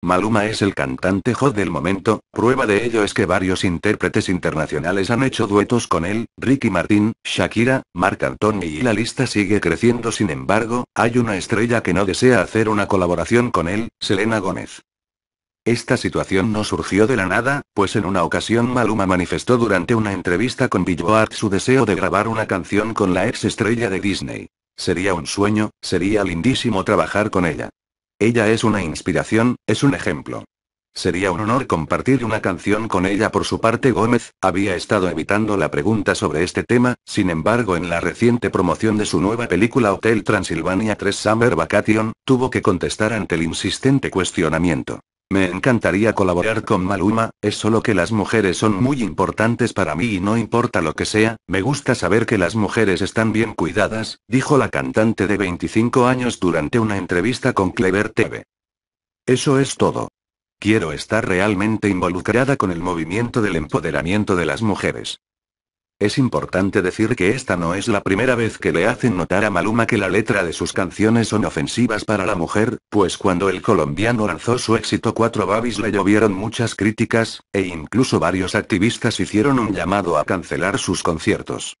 Maluma es el cantante hot del momento, prueba de ello es que varios intérpretes internacionales han hecho duetos con él, Ricky Martin, Shakira, Marc Anthony y la lista sigue creciendo sin embargo, hay una estrella que no desea hacer una colaboración con él, Selena Gómez. Esta situación no surgió de la nada, pues en una ocasión Maluma manifestó durante una entrevista con Billboard su deseo de grabar una canción con la ex estrella de Disney. Sería un sueño, sería lindísimo trabajar con ella. Ella es una inspiración, es un ejemplo. Sería un honor compartir una canción con ella por su parte Gómez, había estado evitando la pregunta sobre este tema, sin embargo en la reciente promoción de su nueva película Hotel Transilvania 3 Summer Vacation, tuvo que contestar ante el insistente cuestionamiento. Me encantaría colaborar con Maluma, es solo que las mujeres son muy importantes para mí y no importa lo que sea, me gusta saber que las mujeres están bien cuidadas, dijo la cantante de 25 años durante una entrevista con Clever TV. Eso es todo. Quiero estar realmente involucrada con el movimiento del empoderamiento de las mujeres. Es importante decir que esta no es la primera vez que le hacen notar a Maluma que la letra de sus canciones son ofensivas para la mujer, pues cuando el colombiano lanzó su éxito Cuatro Babis le llovieron muchas críticas, e incluso varios activistas hicieron un llamado a cancelar sus conciertos.